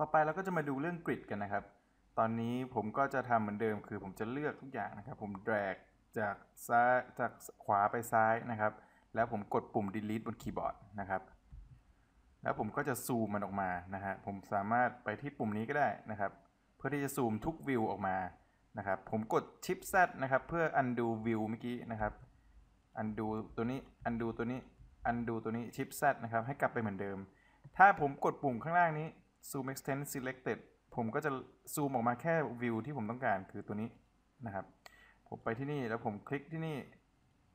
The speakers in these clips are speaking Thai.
ต่อไปเราก็จะมาดูเรื่องกริดกันนะครับ ตอนนี้ผมก็จะทำเหมือนเดิมคือ ผมจะเลือกทุกอย่างนะครับ ผมแดกจากซ้ายจากขวาไปซ้ายนะครับ แล้วผมกดปุ่ม delete บนคีย์บอร์ดนะครับ แล้วผมก็จะซูมมันออกมา นะฮะ ผมสามารถไปที่ปุ่มนี้ก็ได้นะครับ เพื่อที่จะซูมทุกวิวออกมา นะครับ ผมกด shift z นะครับ เพื่อ undo ูวิวเมื่อกี้นะครับ undo ตัวนี้ undo ตัวนี้ undo ตัวนี้ shift z นะครับให้กลับไปเหมือนเดิม ถ้าผมกดปุ่มข้างล่างนี้ zoom extent selected ผมก็จะซูมออกมาแค่วิวที่ผมต้องการคือตัวนี้นะครับ ผมไปที่นี่แล้วผมคลิกที่นี่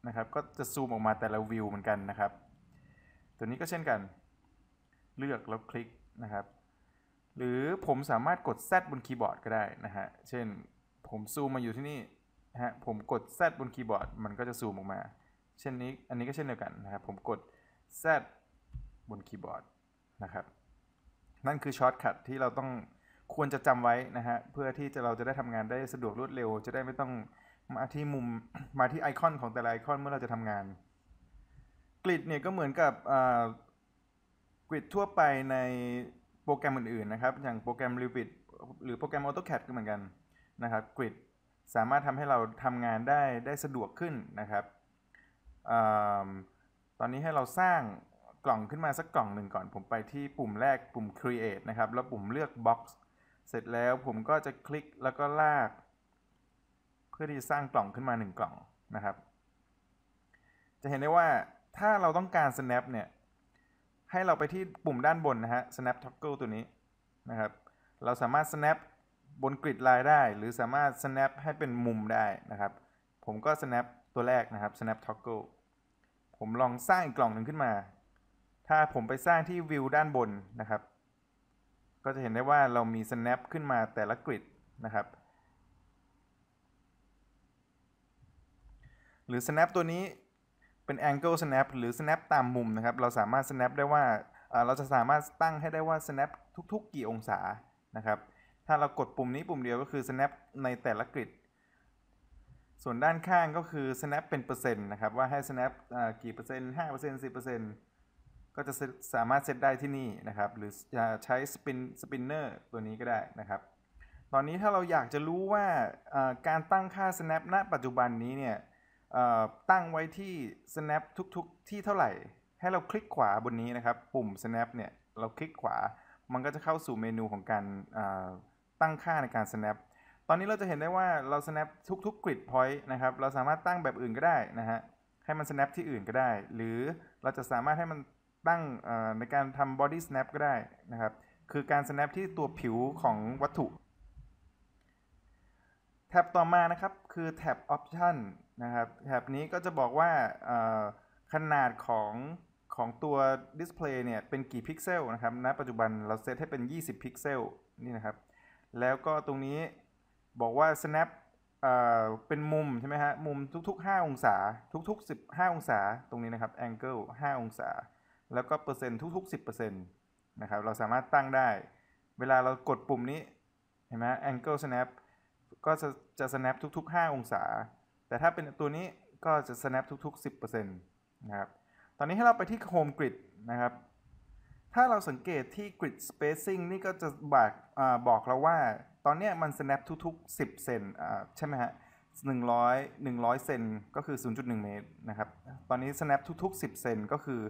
นะครับก็จะซูมออกมาแต่ละวิวเหมือนกันนะครับ ตัวนี้ก็เช่นกัน เลือกแล้วคลิกนะครับหรือผมสามารถกด Z บนคีย์บอร์ดก็ได้นะฮะเช่น ผมซูมมาอยู่ที่นี่ฮะผมกด Z บนคีย์บอร์ดมันก็จะซูมออกมาเช่นนี้ อันนี้ก็เช่นเดียวกันนะครับ ผมกด Z บนคีย์บอร์ดนะครับนั่นคือช็อตคัดที่เราต้องควรจะจำไว้นะฮะเพื่อที่จะเราจะได้ทำงานได้สะดวกรวดเร็ว จะได้ไม่ต้องมาที่มุมมาที่ไอคอนของแต่ละไอคอนเมื่อเราจะทำงานกริดเนี่ยก็เหมือนกับกริดทั่วไปในโปรแกรมอื่นๆนะครับอย่างโปรแกรม Revit หรือโปรแกรม AutoCAD ก็เหมือนกันนะครับกริดสามารถทำให้เราทำงานได้ได้สะดวกขึ้นนะครับอตอนนี้ให้เราสร้างกล่องขึ้นมาสักกล่องหนึ่งก่อนผมไปที่ปุ่มแรกปุ่ม create นะครับแล้วปุ่มเลือก box เสร็จแล้วผมก็จะคลิกแล้วก็ลาก เพื่อที่จะสร้างกล่องขึ้นมา 1 กล่องนะครับ จะเห็นได้ว่าถ้าเราต้องการ snap เนี่ยให้เราไปที่ปุ่มด้านบนนะฮะ snap toggle ตัวนี้นะครับเราสามารถ snap บนกริดไลน์ได้หรือสามารถ snap ให้เป็นมุมได้นะครับ ผมก็ snap ตัวแรกนะครับ snap toggle ผมลองสร้างอีกกล่องหนึ่งขึ้นมาถ้าผมไปสร้างที่วิวด้านบนนะครับ ก็จะเห็นได้ว่าเรามี snap ขึ้นมาแต่ละกริดนะครับ หรือ snap ตัวนี้เป็น angle snap หรือ snap ตามมุมนะครับ เราสามารถ snap ได้ว่าเราจะสามารถตั้งให้ได้ว่า snap ทุกๆกี่องศานะครับ ถ้าเรากดปุ่มนี้ปุ่มเดียวก็คือ snap ในแต่ละกริด ส่วนด้านข้างก็คือ snap เป็นเปอร์เซ็นต์นะครับว่าให้ snap กี่เปอร์เซ็นต์ห้าเเเเปปออรร์์์ซซ็นตสนต์ก็จะสามารถเซตได้ที่นี่นะครับ หรือจะใช้สปินสปินเนอร์ตัวนี้ก็ได้นะครับ ตอนนี้ถ้าเราอยากจะรู้ว่าการตั้งค่า snap ณปัจจุบันนี้เนี่ยตั้งไว้ที่ snap ทุกๆ ที่เท่าไหร่ ให้เราคลิกขวาบนนี้นะครับ ปุ่ม snap เนี่ยเราคลิกขวามันก็จะเข้าสู่เมนูของการตั้งค่าในการ snap ตอนนี้เราจะเห็นได้ว่าเรา snap ทุกๆ grid point นะครับเราสามารถตั้งแบบอื่นก็ได้นะฮะให้มัน snap ที่อื่นก็ได้ หรือเราจะสามารถให้มันตั้งในการทำ body snap ก็ได้นะครับ คือการ snap ที่ตัวผิวของวัตถุ แท็บต่อมานะครับ คือแท็บ option นะครับ แท็บนี้ก็จะบอกว่าขนาดของ ของตัวดิสเพลย์เนี่ย เป็นกี่พิกเซลนะครับ ณ ปัจจุบันเราเซตให้เป็น 20พิกเซลนี่นะครับ แล้วก็ตรงนี้บอกว่า snap เอ่อเป็นมุมใช่ไหมฮะมุมทุกๆ 5 องศา ทุก ๆ 15 องศา ตรงนี้นะครับ angle 5 องศาแล้วก็เปอร์เซ็นต์ทุก ๆ 10%นะครับ เราสามารถตั้งได้ เวลาเรากดปุ่มนี้เห็นไหมแองเกิลสแนปก็จะจะสแนปทุกๆ 5 องศา แต่ถ้าเป็นตัวนี้ก็จะสแนปทุกๆ 10%นะครับ ตอนนี้ให้เราไปที่โฮมกริดนะครับ ถ้าเราสังเกตที่กริดสเปซซิ่งนี่ก็จะบอกบอกเราว่าตอนนี้มันสแนปทุกๆ 10เซนใช่ไหมฮะ100 100เซนก็คือ 0.1 เมตรนะครับตอนนี้ snap ทุก ๆ 10 เซนก็คือ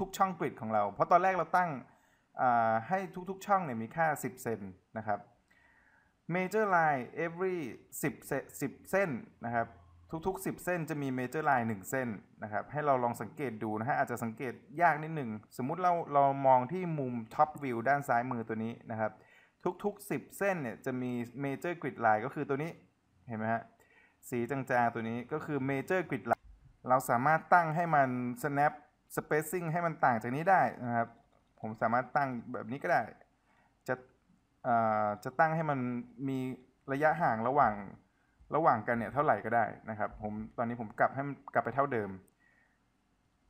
ทุกๆ ช่องกริดของเรา เพราะตอนแรกเราตั้งให้ทุกๆช่องเนี่ยมีค่า 10 เซนนะครับ major line every 10เซ10เส้นนะครับ ทุกๆ 10 เส้นจะมี major line 1เส้นนะครับ ให้เราลองสังเกตดูนะฮะอาจจะสังเกตยากนิดหนึ่งสมมุติเราเรามองที่มุม top view ด้านซ้ายมือตัวนี้นะครับ ทุกๆ 10 เส้นเนี่ยจะมี major grid line ก็คือตัวนี้เห็นไหมฮะสีจางๆตัวนี้ก็คือ Major Grid เราสามารถตั้งให้มัน snap spacing ให้มันต่างจากนี้ได้นะครับผมสามารถตั้งแบบนี้ก็ได้ จะจะตั้งให้มันมีระยะห่างระหว่างระหว่างกันเนี่ยเท่าไหร่ก็ได้นะครับผมตอนนี้ผมกลับให้มันกลับไปเท่าเดิม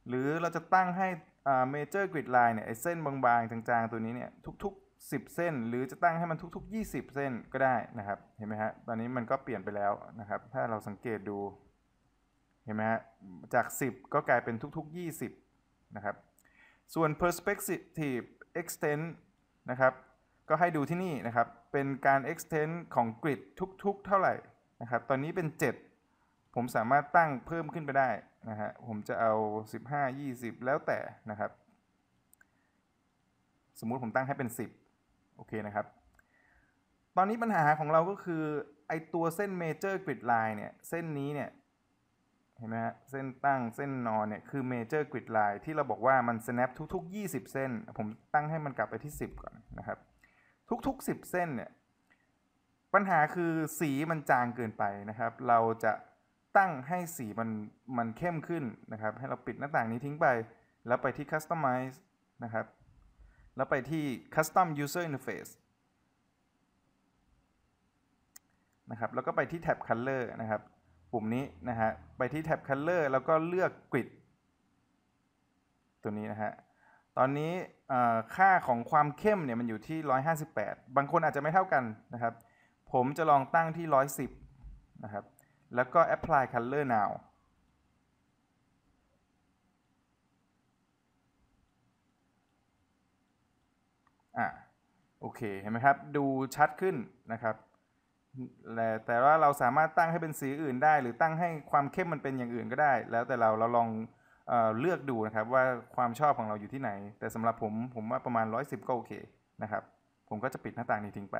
หรือเราจะตั้งให้เเจอร์กริดไลน์เนี่ยไอเส้นบางๆจางๆตัวนี้เนี่ยทุกๆ10 เส้นหรือจะตั้งให้มันทุกๆ 20 เส้นก็ได้นะครับ เห็นไหมฮะตอนนี้มันก็เปลี่ยนไปแล้วนะครับ ถ้าเราสังเกตดู เห็นไหมฮะจาก 10 ก็กลายเป็นทุกๆ 20นะครับส่วน perspective extend นะครับก็ให้ดูที่นี่นะครับ เป็นการ extend ของกริดทุกๆเท่าไหร่นะครับตอนนี้เป็น 7 ผมสามารถตั้งเพิ่มขึ้นไปได้นะฮะผมจะเอา 15 20 แล้วแต่นะครับ สมมุติผมตั้งให้เป็น 10โอเคนะครับ ตอนนี้ปัญหาของเราก็คือไอตัวเส้นเมเจอร์กริดไลน์เนี่ย เส้นนี้เนี่ยเห็นไหมฮะเส้นตั้งเส้นนอนเนี่ย คือเมเจอร์กริดไลน์ที่เราบอกว่ามันสแนปทุกๆ20 เส้น ผมตั้งให้มันกลับไปที่ 10 ก่อนนะครับ ทุกๆ 10 เส้นเนี่ย ปัญหาคือสีมันจางเกินไปนะครับ เราจะตั้งให้สีมัน มันเข้มขึ้นนะครับ ให้เราปิดหน้าต่างนี้ทิ้งไปแล้วไปที่ customize นะครับแล้วไปที่ custom user interface นะครับ แล้วก็ไปที่แท็บ color นะครับ ปุ่มนี้นะฮะ ไปที่แท็บ color แล้วก็เลือก grid ตัวนี้นะฮะ ตอนนี้ค่าของความเข้มเนี่ยมันอยู่ที่ 158 บางคนอาจจะไม่เท่ากันนะครับ ผมจะลองตั้งที่ 110 นะครับ แล้วก็ apply color now ่ะโอเคเห็นไหมครับดูชัดขึ้นนะครับแต่ว่าเราสามารถตั้งให้เป็นสีอื่นได้หรือตั้งให้ความเข้มมันเป็นอย่างอื่นก็ได้ แล้วแต่เราเราลองเอเลือกดูนะครับว่าความชอบของเราอยู่ที่ไหน แต่สำหรับผมผมว่าประมาณ 110ก็โอเคนะครับ ผมก็จะปิดหน้าต่างนี้ทิ้งไป